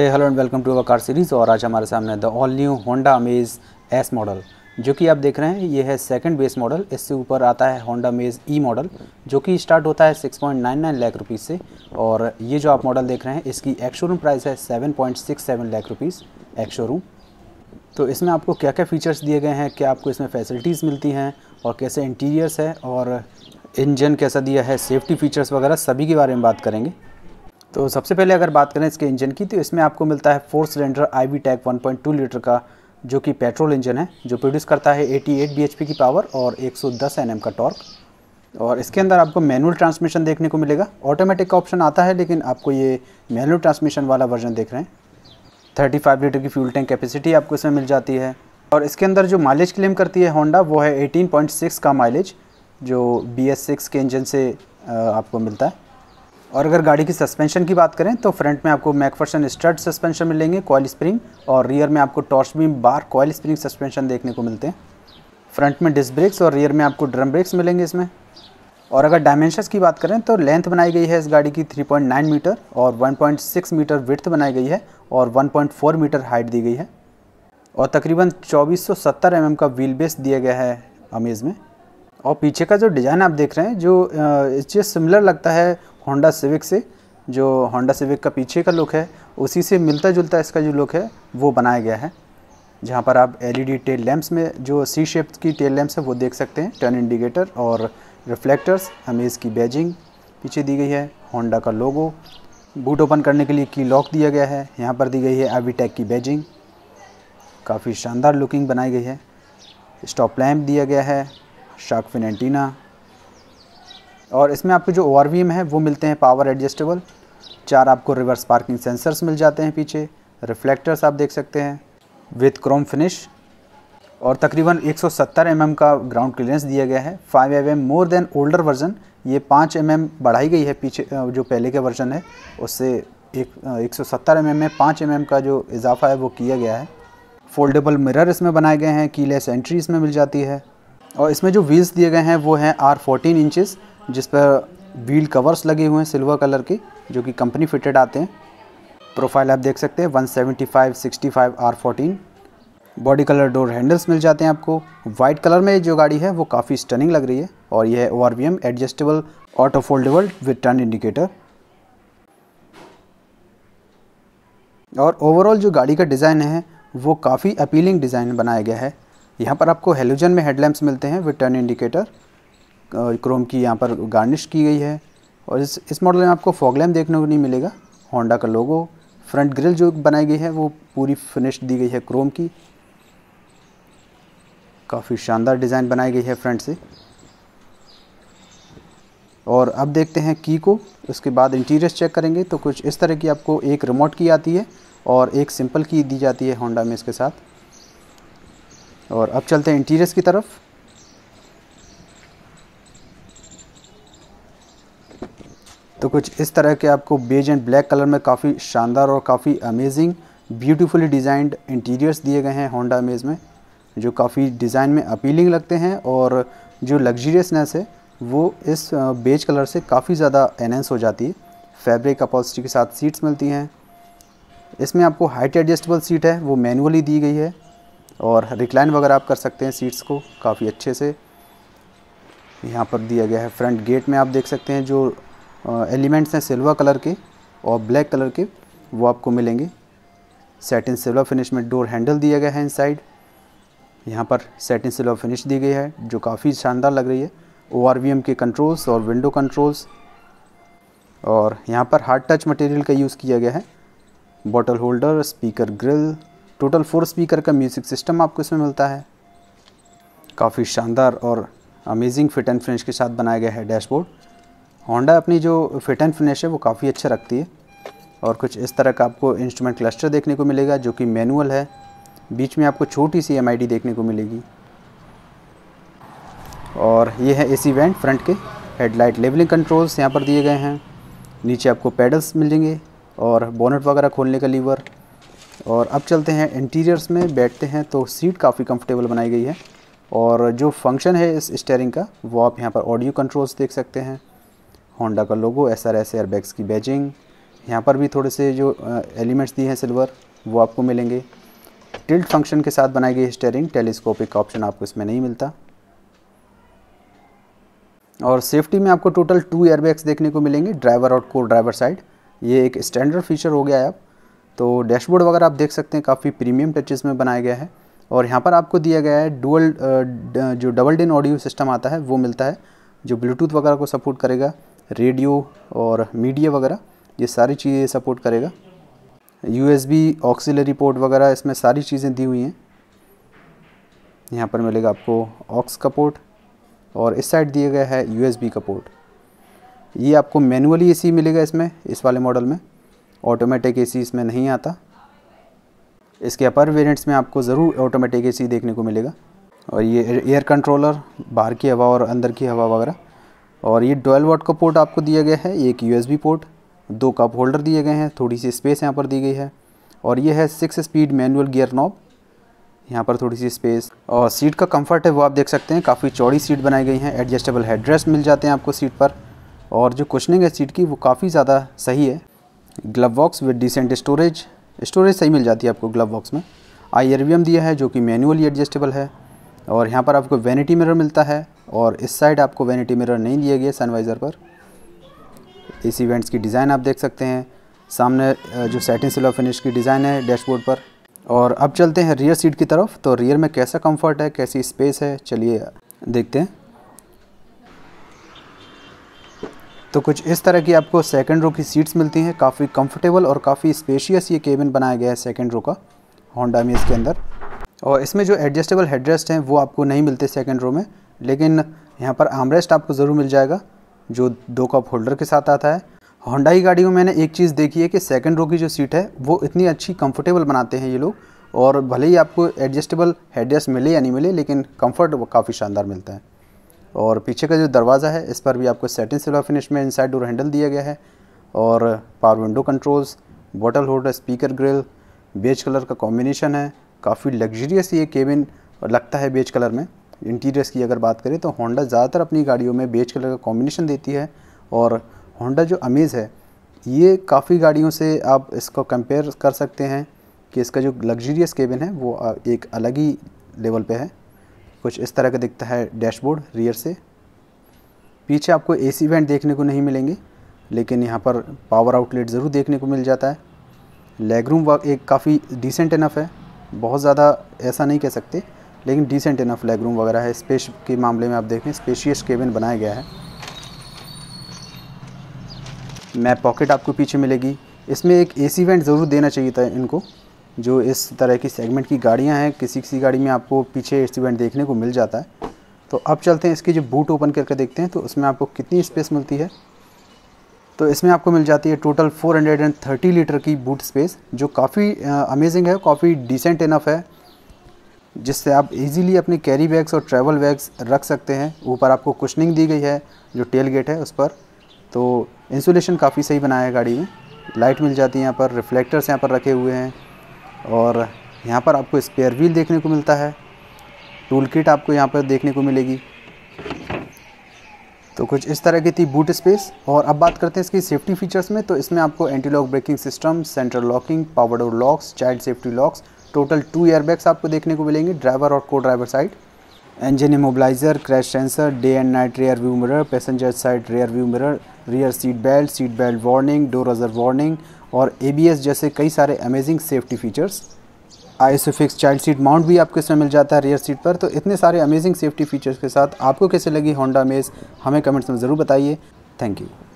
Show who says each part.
Speaker 1: है hello and welcome to our car series और आज हमारे सामने the all new Honda Amaze S model जो कि आप देख रहे हैं ये है सेकंड बेस मॉडल इससे ऊपर आता है होंडा अमेज ई मॉडल जो कि स्टार्ट होता है 6.99 लाख रुपीस से और ये जो आप मॉडल देख रहे हैं इसकी एक्स शोरूम प्राइस है 7.67 लाख रुपीस एक्स शोरूम तो इसमें आपको क्या क्या फ़ीचर्स दिए गए हैं क्या आपको इसमें फैसिलिटीज़ मिलती हैं और कैसे इंटीरियर्स है और इंजन कैसा दिया है सेफ्टी फ़ीचर्स वगैरह सभी के बारे में बात करेंगे तो सबसे पहले अगर बात करें इसके इंजन की तो इसमें आपको मिलता है four cylinder i VTEC one litre का जो कि पेट्रोल इंजन है जो प्रोड्यूस करता है 88 bhp की पावर और 110 Nm का टॉर्क और इसके अंदर आपको मैनुअल ट्रांसमिशन देखने को मिलेगा ऑटोमेटिक का ऑप्शन आता है लेकिन आपको ये मैनुअल ट्रांसमिशन वाला वर्जन देख रहे हैं 35 लीटर की फ्यूल टैंक कैपेसिटी आपको इसमें मिल जाती है और इसके अंदर जो माइलेज क्लेम करती है होंडा वो है एटीन का माइलेज जो बी के इंजन से आपको मिलता है और अगर गाड़ी की सस्पेंशन की बात करें तो फ्रंट में आपको मैकफर्सन स्टर्ट सस्पेंशन मिलेंगे कॉयल स्प्रिंग और रियर में आपको torsion beam bar coil spring suspension देखने को मिलते हैं फ्रंट में डिस्क ब्रेक्स और रियर में आपको ड्रम ब्रेक्स मिलेंगे इसमें और अगर डायमेंशन की बात करें तो लेंथ बनाई गई है इस गाड़ी की 3.9 मीटर और 1.6 मीटर विड्थ बनाई गई है और 1.4 मीटर हाइट दी गई है और तकरीबन 2470 एम mm का व्हील बेस दिया गया है अमेज़ में और पीछे का जो डिज़ाइन आप देख रहे हैं जो इससे सिमिलर लगता है होंडा सिविक से जो होंडा सिविक का पीछे का लुक है उसी से मिलता जुलता इसका जो लुक है वो बनाया गया है जहाँ पर आप एलईडी टेल लैम्प्स में जो सी शेप की टेल लैम्प्स है वो देख सकते हैं टर्न इंडिकेटर और रिफ्लेक्टर्स हमें इसकी बैजिंग पीछे दी गई है होंडा का लोगो बूट ओपन करने के लिए की लॉक दिया गया है यहाँ पर दी गई है आवीटेक की बैजिंग काफ़ी शानदार लुकिंग बनाई गई है स्टॉप लैम्प दिया गया है शार्क फिन एंटीना और इसमें आपके जो ओ है वो मिलते हैं पावर एडजस्टेबल चार आपको रिवर्स पार्किंग सेंसर्स मिल जाते हैं पीछे रिफ्लेक्टर्स आप देख सकते हैं विथ क्रोम फिनिश और तकरीबन 170 mm का ग्राउंड क्लियरेंस दिया गया है 5 M more than older version ये 5 mm बढ़ाई गई है पीछे जो पहले के वर्जन है उससे एक 170 mm में 5 mm का जो इजाफा है वो किया गया है फोल्डेबल मिरर इसमें बनाए गए हैं कीलेस एंट्री इसमें मिल जाती है और इसमें जो व्हील्स दिए गए हैं वो हैं आर फोर्टीन इंचज़ जिस पर व्हील कवर्स लगे हुए हैं सिल्वर कलर के जो कि कंपनी फिटेड आते हैं प्रोफाइल आप देख सकते हैं 175 65 R14 body colour door handles मिल जाते हैं आपको वाइट कलर में जो गाड़ी है वो काफ़ी स्टनिंग लग रही है और यह है ओ adjustable auto foldable with turn indicator और ओवरऑल जो गाड़ी का डिज़ाइन है वो काफ़ी अपीलिंग डिज़ाइन बनाया गया है यहाँ पर आपको हेलोजन में हेडलैम्प्स मिलते हैं विद टर्न इंडिकेटर क्रोम की यहाँ पर गार्निश की गई है और इस इस मॉडल में आपको फॉग लैम्प देखने को नहीं मिलेगा होंडा का लोगो फ्रंट ग्रिल जो बनाई गई है वो पूरी फिनिश दी गई है क्रोम की काफ़ी शानदार डिज़ाइन बनाई गई है फ्रंट से और अब देखते हैं की को उसके बाद इंटीरियर चेक करेंगे तो कुछ इस तरह की आपको एक रिमोट की आती है और एक सिंपल की दी जाती है होंडा में इसके साथ और अब चलते हैं इंटीरियर्स की तरफ तो कुछ इस तरह के आपको बेज एंड ब्लैक कलर में काफ़ी शानदार और काफ़ी अमेजिंग ब्यूटीफुली डिज़ाइंड इंटीरियर्स दिए गए हैं होंडा अमेज में जो काफ़ी डिज़ाइन में अपीलिंग लगते हैं और जो लग्जरियसनेस है वो इस बेज कलर से काफ़ी ज़्यादा एनहेंस हो जाती है फैब्रिक अपॉजिटी के साथ सीट्स मिलती हैं इसमें आपको हाइट एडजस्टेबल सीट है वो मैनुअली दी गई है और रिक्लाइन वगैरह आप कर सकते हैं सीट्स को काफ़ी अच्छे से यहाँ पर दिया गया है फ्रंट गेट में आप देख सकते हैं जो एलिमेंट्स हैं सिल्वर कलर के और ब्लैक कलर के वो आपको मिलेंगे सेटिन सिल्वर फिनिश में डोर हैंडल दिया गया है इनसाइड यहाँ पर सेटिन सिल्वर फिनिश दी गई है जो काफ़ी शानदार लग रही है ओ के कंट्रोल्स और विंडो कंट्रोल्स और यहाँ पर हार्ड टच मटेरियल का यूज़ किया गया है bottle holder speaker grille total four speaker का म्यूज़िक सिस्टम आपको इसमें मिलता है काफ़ी शानदार और अमेजिंग फिट एंड फिनिश के साथ बनाया गया है डैशबोर्ड होंडा अपनी जो फिट एंड फिनिश है वो काफ़ी अच्छा रखती है और कुछ इस तरह का आपको इंस्ट्रूमेंट क्लस्टर देखने को मिलेगा जो कि मैनुअल है बीच में आपको छोटी सी एम देखने को मिलेगी और ये है ए सी वेंट फ्रंट के हेडलाइट लेवलिंग कंट्रोल्स यहाँ पर दिए गए हैं नीचे आपको पैडल्स मिल जाएंगे और बोनट वगैरह खोलने का लीवर और अब चलते हैं इंटीरियर्स में बैठते हैं तो सीट काफ़ी कंफर्टेबल बनाई गई है और जो फंक्शन है इस स्टेयरिंग का वो आप यहाँ पर ऑडियो कंट्रोल्स देख सकते हैं होंडा का logo S R S airbags की बैजिंग यहाँ पर भी थोड़े से जो एलिमेंट्स दिए हैं सिल्वर वो आपको मिलेंगे टिल्ट फंक्शन के साथ बनाई गई स्टेयरिंग टेलीस्कोपिक ऑप्शन आपको इसमें नहीं मिलता और सेफ्टी में आपको टोटल टू एयरबैग्स देखने को मिलेंगे ड्राइवर और को ड्राइवर साइड ये एक स्टैंडर्ड फीचर हो गया है अब तो डैशबोर्ड वगैरह आप देख सकते हैं काफ़ी प्रीमियम टचेस में बनाया गया है और यहाँ पर आपको दिया गया है डुअल जो डबल डिन ऑडियो सिस्टम आता है वो मिलता है जो ब्लूटूथ वगैरह को सपोर्ट करेगा रेडियो और मीडिया वगैरह ये सारी चीज़ें सपोर्ट करेगा यू एस ऑक्सिलरी पोर्ट वगैरह इसमें सारी चीज़ें दी हुई हैं यहाँ पर मिलेगा आपको ऑक्स का पोर्ट और इस साइड दिया गया है यूएसबी का पोर्ट ये आपको मैनुअली ए मिलेगा इसमें इस वाले मॉडल में ऑटोमेटिक ए इसमें नहीं आता इसके अपर वेरिएंट्स में आपको ज़रूर ऑटोमेटिक ए देखने को मिलेगा और ये एयर कंट्रोलर बाहर की हवा और अंदर की हवा वगैरह और ये डोल वाट का पोर्ट आपको दिया गया है एक यू पोर्ट दो कप होल्डर दिए गए हैं थोड़ी सी स्पेस यहाँ पर दी गई है और ये है six speed manual gear knob यहाँ पर थोड़ी सी स्पेस और सीट का कंफर्ट है वो आप देख सकते हैं काफ़ी चौड़ी सीट बनाई गई है एडजस्टेबल हेडरेस्ट मिल जाते हैं आपको सीट पर और जो कुशनिंग है सीट की वो काफ़ी ज़्यादा सही है glove box with decent storage storage सही मिल जाती है आपको ग्लव बॉक्स में आई दिया है जो कि मैनुअली एडजस्टेबल है और यहाँ पर आपको वैनिटी मिरर मिलता है और इस साइड आपको वैनिटी मिरर नहीं दिए गए सनवाइज़र पर इस इवेंट्स की डिज़ाइन आप देख सकते हैं सामने जो सेटिंग सिलो फिनिश की डिज़ाइन है डैशबोर्ड पर और अब चलते हैं रियर सीट की तरफ तो रियर में कैसा कंफर्ट है कैसी स्पेस है चलिए देखते हैं तो कुछ इस तरह की आपको सेकेंड रो की सीट्स मिलती हैं काफ़ी कंफर्टेबल और काफ़ी स्पेशियस ये केबिन बनाया गया है सेकेंड रो का होंडा में इसके अंदर और इसमें जो एडजस्टेबल हेडरेस्ट हैं वो आपको नहीं मिलते सेकेंड रो में लेकिन यहाँ पर आमरेस्ट आपको ज़रूर मिल जाएगा जो दो कप होल्डर के साथ आता है होंडा की गाड़ी में मैंने एक चीज़ देखी है कि सेकेंड रो की जो सीट है वो इतनी अच्छी कंफर्टेबल बनाते हैं ये लोग और भले ही आपको एडजस्टेबल हेडरेस्ट मिले या नहीं मिले लेकिन कंफर्ट काफ़ी शानदार मिलता है और पीछे का जो दरवाज़ा है इस पर भी आपको सेटिंग सिल्वर फिनिश में इनसाइड डोर हैंडल दिया गया है और power window controls bottle holder speaker grille beige colour का कॉम्बिनेशन है काफ़ी लग्जरियस ये केबिन लगता है बेज कलर में इंटीरियर्स की अगर बात करें तो होंडा ज़्यादातर अपनी गाड़ियों में बेज कलर का कॉम्बिनेशन देती है और होंडा जो अमेज़ है ये काफ़ी गाड़ियों से आप इसको कंपेयर कर सकते हैं कि इसका जो लग्जरियस केबिन है वो एक अलग ही लेवल पे है कुछ इस तरह का दिखता है डैशबोर्ड रियर से पीछे आपको एसी वेंट देखने को नहीं मिलेंगे लेकिन यहाँ पर पावर आउटलेट ज़रूर देखने को मिल जाता है लेग रूम वर्क एक काफ़ी डिसेंट इनफ है बहुत ज़्यादा ऐसा नहीं कह सकते लेकिन डिसेंट इनफ लेग रूम वगैरह है स्पेस के मामले में आप देखें स्पेशियस केबिन बनाया गया है मैप पॉकेट आपको पीछे मिलेगी इसमें एक सी वेंट ज़रूर देना चाहिए था इनको जो इस तरह की सेगमेंट की गाड़ियाँ हैं किसी किसी गाड़ी में आपको पीछे एस्टिवेंट देखने को मिल जाता है तो अब चलते हैं इसकी जो बूट ओपन करके देखते हैं तो उसमें आपको कितनी स्पेस मिलती है तो इसमें आपको मिल जाती है टोटल 430 लीटर की बूट स्पेस जो काफ़ी अमेजिंग है काफ़ी डिसेंट इनफ है जिससे आप इजीली अपने कैरी बैग्स और ट्रैवल बैग्स रख सकते हैं ऊपर आपको कुशनिंग दी गई है जो टेल गेट है उस पर तो इंसुलेशन काफ़ी सही बनाया है गाड़ी में लाइट मिल जाती है यहाँ पर रिफ्लेक्टर्स यहाँ पर रखे हुए हैं और यहाँ पर आपको स्पेयर व्हील देखने को मिलता है टूल किट आपको यहाँ पर देखने को मिलेगी तो कुछ इस तरह की थी बूट स्पेस और अब बात करते हैं इसकी सेफ्टी फीचर्स में तो इसमें आपको anti lock braking system central locking power door locks child safety locks total two airbags आपको देखने को मिलेंगे ड्राइवर और को driver side engine immobiliser crash sensor day and night rear view mirror passenger side rear view mirror rear seat belt seat belt warning door ajar warning और ए जैसे कई सारे amazing safety features ISOFIX child seat mount भी आपके इसमें मिल जाता है रियर सीट पर तो इतने सारे अमेजिंग सेफ्टी फ़ीचर्स के साथ आपको कैसे लगी होंडा मेज़ हमें कमेंट्स में ज़रूर बताइए थैंक यू